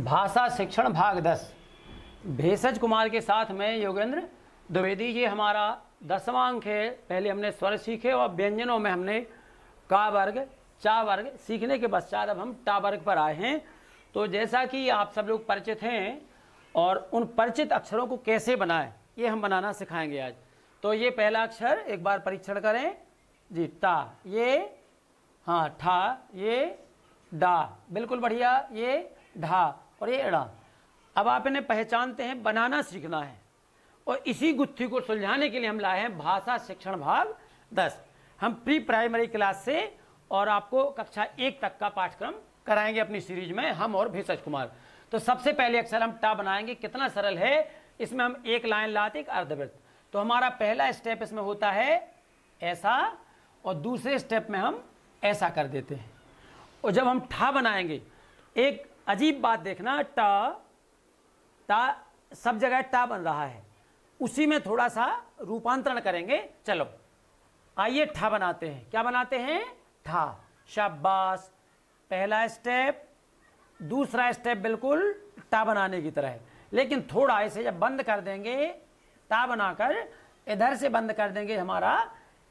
भाषा शिक्षण भाग दस भेषज कुमार के साथ मैं योगेंद्र द्विवेदी ये हमारा दसवां अंक है पहले हमने स्वर सीखे और व्यंजनों में हमने का वर्ग चा वर्ग सीखने के पश्चात अब हम टा वर्ग पर आए हैं तो जैसा कि आप सब लोग परिचित हैं और उन परिचित अक्षरों को कैसे बनाएं ये हम बनाना सिखाएंगे आज तो ये पहला अक्षर एक बार परीक्षण करें जी टा ये हाँ ठा ये डा बिल्कुल बढ़िया ये ढा और ये अड़ा अब आप इन्हें पहचानते हैं बनाना सीखना है और इसी गुत्थी को सुलझाने के लिए हम लाए हैं भाषा शिक्षण भाग दस हम प्री प्राइमरी क्लास से और आपको कक्षा एक तक का पाठ्यक्रम कराएंगे अपनी सीरीज में हम और भेषज कुमार तो सबसे पहले अक्षर हम टा बनाएंगे कितना सरल है इसमें हम एक लाइन लाते एक अर्धवृत्त तो हमारा पहला स्टेप इसमें होता है ऐसा और दूसरे स्टेप में हम ऐसा कर देते हैं और जब हम ठा बनाएंगे एक अजीब बात देखना ट ता सब जगह टा बन रहा है उसी में थोड़ा सा रूपांतरण करेंगे चलो आइए ठा बनाते हैं क्या बनाते हैं ठा शाबाश पहला स्टेप दूसरा स्टेप बिल्कुल टा बनाने की तरह है लेकिन थोड़ा इसे जब बंद कर देंगे टा बनाकर इधर से बंद कर देंगे हमारा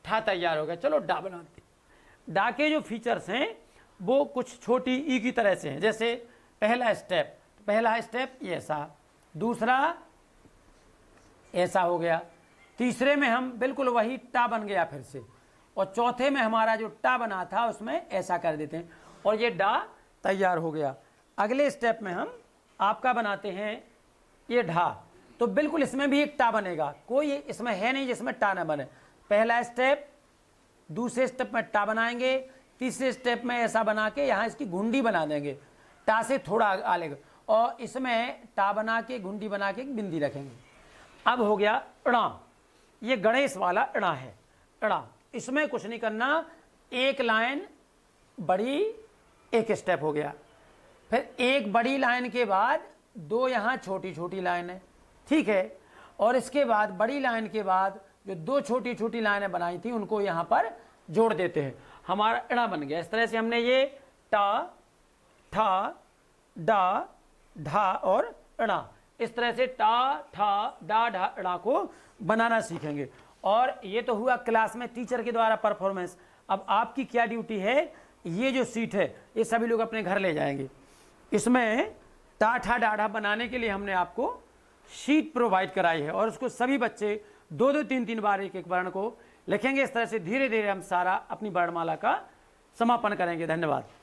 ठा तैयार हो गया चलो डा बनाते डा के जो फीचर्स हैं वो कुछ छोटी ई की तरह से हैं जैसे पहला स्टेप पहला स्टेप ऐसा दूसरा ऐसा हो गया तीसरे में हम बिल्कुल वही टा बन गया फिर से और चौथे में हमारा जो टा बना था उसमें ऐसा कर देते हैं और ये डा तैयार हो गया अगले स्टेप में हम आपका बनाते हैं ये ढा तो बिल्कुल इसमें भी एक टा बनेगा कोई इसमें है नहीं जिसमें टा ना बने पहला स्टेप दूसरे स्टेप में टा बनाएंगे तीसरे स्टेप में ऐसा बना के यहाँ इसकी घुंडी बना देंगे ता से थोड़ा आलेगा और इसमें ता बना के गुंडी बना के बिंदी रखेंगे अब हो गया अड़ा ये गणेश वाला अड़ा है अड़ा इसमें कुछ नहीं करना एक लाइन बड़ी एक स्टेप हो गया फिर एक बड़ी लाइन के बाद दो यहाँ छोटी छोटी लाइन है ठीक है और इसके बाद बड़ी लाइन के बाद जो दो छोटी छोटी लाइनें बनाई थी उनको यहाँ पर जोड़ देते हैं हमारा अड़ा बन गया इस तरह से हमने ये टा ठा डा ढा और णा इस तरह से टा ठा डा ढा णा को बनाना सीखेंगे और ये तो हुआ क्लास में टीचर के द्वारा परफॉर्मेंस अब आपकी क्या ड्यूटी है ये जो सीट है ये सभी लोग अपने घर ले जाएंगे इसमें टा ठा डाढ़ा बनाने के लिए हमने आपको शीट प्रोवाइड कराई है और उसको सभी बच्चे दो दो तीन तीन बार एक एक वर्ण को लिखेंगे इस तरह से धीरे धीरे हम सारा अपनी वर्णमाला का समापन करेंगे धन्यवाद